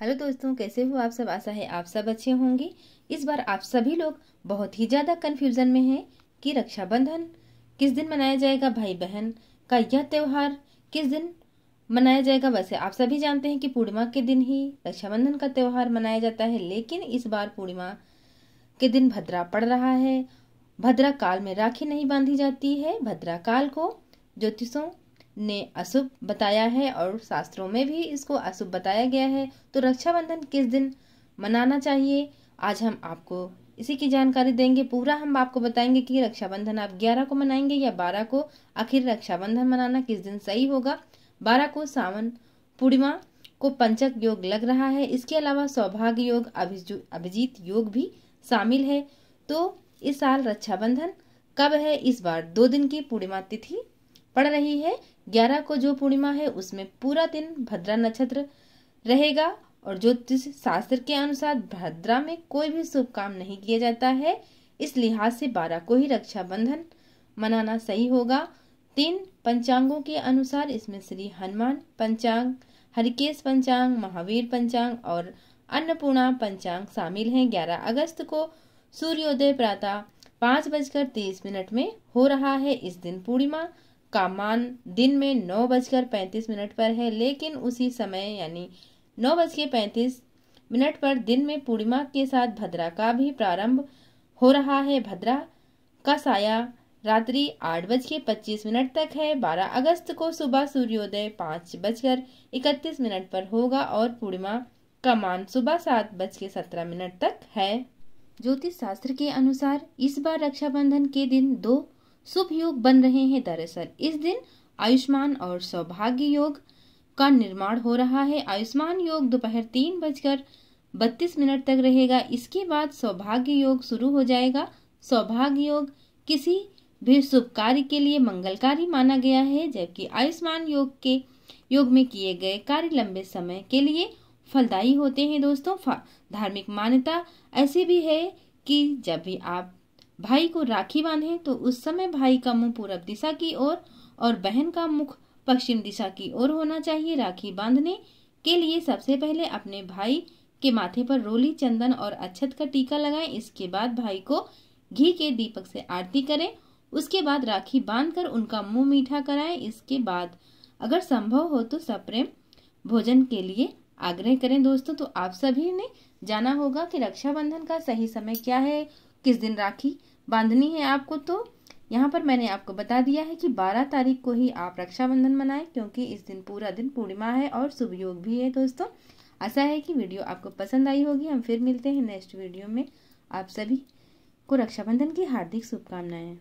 hello दोस्तों कैसे हो आप सब आशा है आप सब अच्छे होंगे इस बार आप सभी लोग बहुत ही ज़्यादा कंफ्यूजन में हैं कि रक्षाबंधन किस दिन मनाया जाएगा भाई बहन का यह त्यौहार किस दिन मनाया जाएगा वैसे आप सभी जानते हैं कि पूर्णिमा के दिन ही रक्षाबंधन का त्यौहार मनाया जाता है लेकिन इस बार पूर्णिमा के दिन भद्रा पड़ रहा है भद्रा काल में राखी नहीं बांधी जाती है भद्रा काल को ज्योतिषों ने अशुभ बताया है और शास्त्रों में भी इसको अशुभ बताया गया है तो रक्षाबंधन किस दिन मनाना चाहिए आज हम आपको इसी की जानकारी देंगे पूरा हम आपको बताएंगे कि रक्षाबंधन आप 11 को मनाएंगे या 12 को आखिर रक्षाबंधन मनाना किस दिन सही होगा 12 को सावन पूर्णिमा को पंचक योग लग रहा है इसके अलावा सौभाग्य योग अभिजीत योग भी शामिल है तो इस साल रक्षाबंधन कब है इस बार दो दिन की पूर्णिमा तिथि पड़ रही है ग्यारह को जो पूर्णिमा है उसमें पूरा दिन भद्रा नक्षत्र रहेगा और ज्योतिष शास्त्र के अनुसार भद्रा में कोई भी शुभ काम नहीं किया जाता है इस लिहाज से बारह को ही रक्षाबंधन मनाना सही होगा तीन पंचांगों के अनुसार इसमें श्री हनुमान पंचांग हरिकेश पंचांग महावीर पंचांग और अन्नपूर्णा पंचांग शामिल हैं ग्यारह अगस्त को सूर्योदय प्रातः पाँच बजकर तीस मिनट में हो रहा है इस दिन पूर्णिमा का मान दिन में नौ बजकर पैंतीस मिनट पर है लेकिन उसी समय यानी नौ बज के मिनट पर दिन में पूर्णिमा के साथ भद्रा का भी प्रारंभ हो रहा है भद्रा का साया रात्रि आठ बज के पच्चीस मिनट तक है बारह अगस्त को सुबह सूर्योदय पाँच बजकर इकतीस मिनट पर होगा और पूर्णिमा का मान सुबह सात बज के सत्रह मिनट तक है ज्योतिष शास्त्र के अनुसार इस बार रक्षाबंधन के दिन दो शुभ योग बन रहे हैं दरअसल इस दिन आयुष्मान और सौभाग्य योग का निर्माण हो रहा है आयुष्मान योग दोपहर तीन बजकर बत्तीस मिनट तक रहेगा इसके बाद सौभाग्य योग शुरू हो जाएगा सौभाग्य योग किसी भी शुभ कार्य के लिए मंगलकारी माना गया है जबकि आयुष्मान योग के योग में किए गए कार्य लंबे समय के लिए फलदायी होते हैं दोस्तों धार्मिक मान्यता ऐसी भी है कि जब भी आप भाई को राखी बांधे तो उस समय भाई का मुंह पूरब दिशा की ओर और, और बहन का मुख पश्चिम दिशा की ओर होना चाहिए राखी बांधने के लिए सबसे पहले अपने भाई के माथे पर रोली चंदन और अच्छत का टीका लगाएं इसके बाद भाई को घी के दीपक से आरती करें उसके बाद राखी बांधकर उनका मुंह मीठा कराएं इसके बाद अगर संभव हो तो सप्रेम भोजन के लिए आग्रह करें दोस्तों तो आप सभी ने जाना होगा कि रक्षाबंधन का सही समय क्या है किस दिन राखी बांधनी है आपको तो यहाँ पर मैंने आपको बता दिया है कि 12 तारीख को ही आप रक्षाबंधन मनाएं क्योंकि इस दिन पूरा दिन पूर्णिमा है और शुभ योग भी है दोस्तों आशा है कि वीडियो आपको पसंद आई होगी हम फिर मिलते हैं नेक्स्ट वीडियो में आप सभी को रक्षाबंधन की हार्दिक शुभकामनाएं